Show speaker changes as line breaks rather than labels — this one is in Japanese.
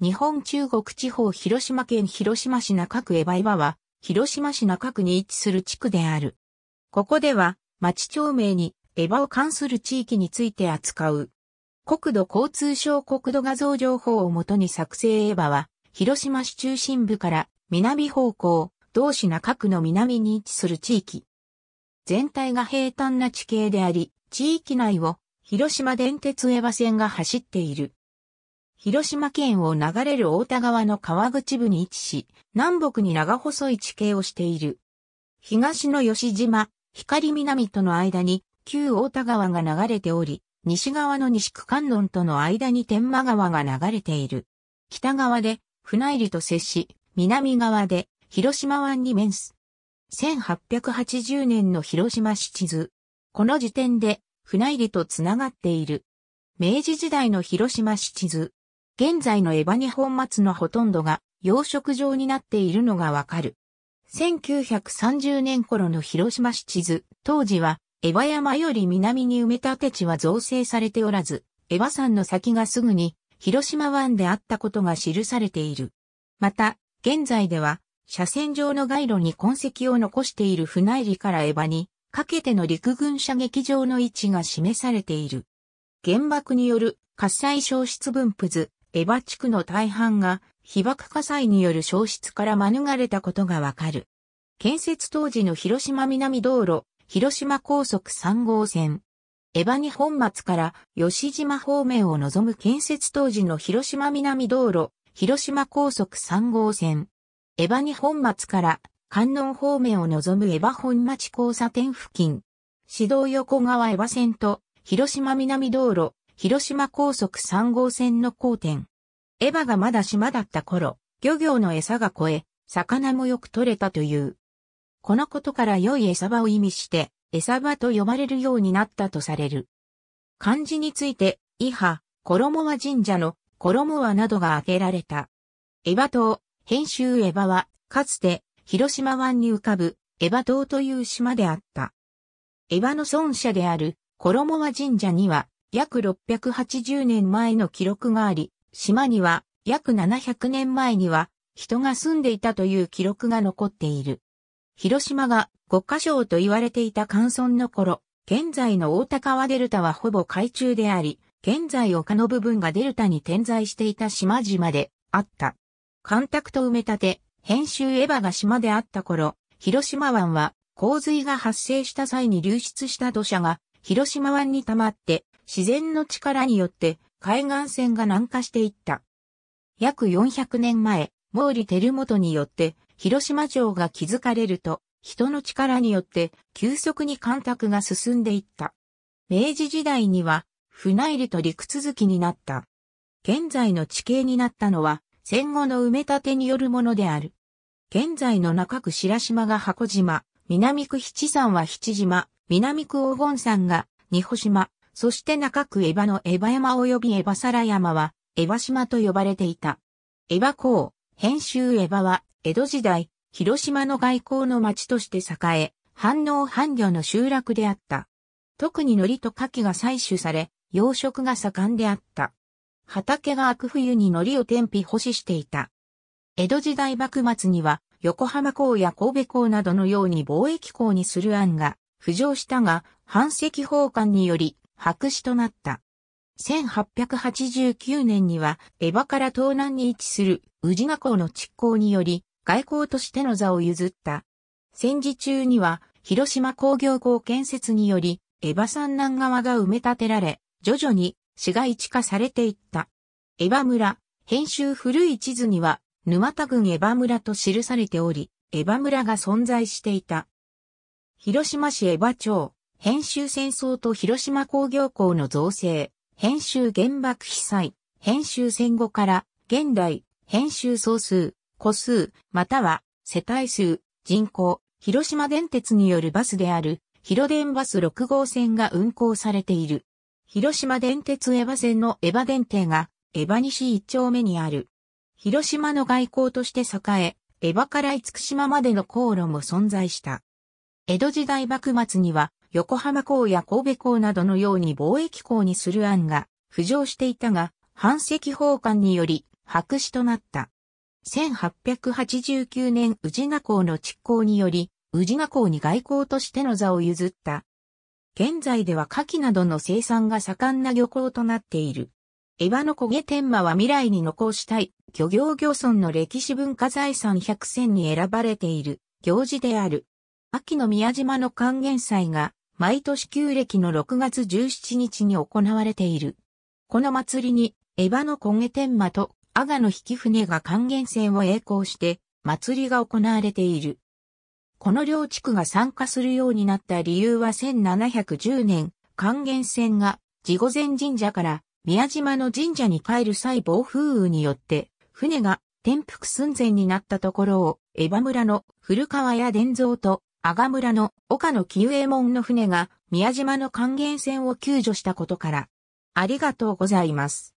日本中国地方広島県広島市中区江場岩は、広島市中区に位置する地区である。ここでは、町町名に江場を関する地域について扱う。国土交通省国土画像情報をもとに作成江場は、広島市中心部から南方向、同市中区の南に位置する地域。全体が平坦な地形であり、地域内を広島電鉄江場線が走っている。広島県を流れる大田川の川口部に位置し、南北に長細い地形をしている。東の吉島、光南との間に旧大田川が流れており、西側の西区観音との間に天満川が流れている。北側で船入と接し、南側で広島湾に面す。1880年の広島市地図。この時点で船入とつながっている。明治時代の広島市地図。現在のエバニ本松のほとんどが養殖場になっているのがわかる。1930年頃の広島市地図、当時は、エバ山より南に埋め立て地は造成されておらず、エバ山の先がすぐに、広島湾であったことが記されている。また、現在では、車線上の街路に痕跡を残している船入りからエバに、かけての陸軍射撃場の位置が示されている。原爆による火災消失分布図エバ地区の大半が被爆火災による消失から免れたことがわかる。建設当時の広島南道路、広島高速3号線。エバに本松から吉島方面を望む建設当時の広島南道路、広島高速3号線。エバに本松から観音方面を望むエバ本町交差点付近。市道横川エバ線と広島南道路、広島高速3号線の交点。エバがまだ島だった頃、漁業の餌が超え、魚もよく取れたという。このことから良い餌場を意味して、餌場と呼ばれるようになったとされる。漢字について、イハ、衣は神社の衣はなどが挙げられた。エバ島、編集エバは、かつて広島湾に浮かぶエバ島という島であった。エバの尊者である衣は神社には、約680年前の記録があり、島には約700年前には人が住んでいたという記録が残っている。広島が五箇所と言われていた乾村の頃、現在の大高はデルタはほぼ海中であり、現在丘の部分がデルタに点在していた島々であった。干拓と埋め立て、編集エヴァが島であった頃、広島湾は洪水が発生した際に流出した土砂が広島湾に溜まって自然の力によって海岸線が南下していった。約400年前、毛利輝元によって広島城が築かれると、人の力によって急速に干拓が進んでいった。明治時代には船入りと陸続きになった。現在の地形になったのは戦後の埋め立てによるものである。現在の中区白島が箱島、南区七山は七島、南区黄金山が二保島、そして中区江場の江場山及び江場皿山は、江場島と呼ばれていた。江場港、編集江場は、江戸時代、広島の外交の町として栄え、反応反魚の集落であった。特に海苔と牡蠣が採取され、養殖が盛んであった。畑が悪冬に海苔を天日干ししていた。江戸時代幕末には、横浜港や神戸港などのように貿易港にする案が浮上したが、反石法官により白紙となった。1889年には、エバから東南に位置する宇治河港の築港により、外交としての座を譲った。戦時中には、広島工業港建設により、エバ山南側が埋め立てられ、徐々に市街地化されていった。エ場村、編集古い地図には、沼田郡エ場村と記されており、エ場村が存在していた。広島市エ場町、編集戦争と広島工業校の造成、編集原爆被災、編集戦後から現代、編集総数、個数、または世帯数、人口、広島電鉄によるバスである、広電バス6号線が運行されている。広島電鉄エヴァ線のエヴァ電停が、エヴァ西一丁目にある。広島の外交として栄え、エヴァから厳島までの航路も存在した。江戸時代幕末には、横浜港や神戸港などのように貿易港にする案が浮上していたが、反石奉還により白紙となった。1889年宇治河港の築港により、宇治河港に外港としての座を譲った。現在では牡蠣などの生産が盛んな漁港となっている。エバの焦げ天馬は未来に残したい漁業漁村の歴史文化財産100選に選ばれている行事である。秋の宮島の還元祭が毎年旧暦の6月17日に行われている。この祭りに、エヴァの焦げ天馬と阿賀の引き船が還元船を栄光して、祭りが行われている。この両地区が参加するようになった理由は1710年、還元船が、地御前神社から宮島の神社に帰る際暴風雨によって、船が転覆寸前になったところを、エヴァ村の古川や伝蔵と阿賀村の岡野清右衛門の船が宮島の還元船を救助したことから、ありがとうございます。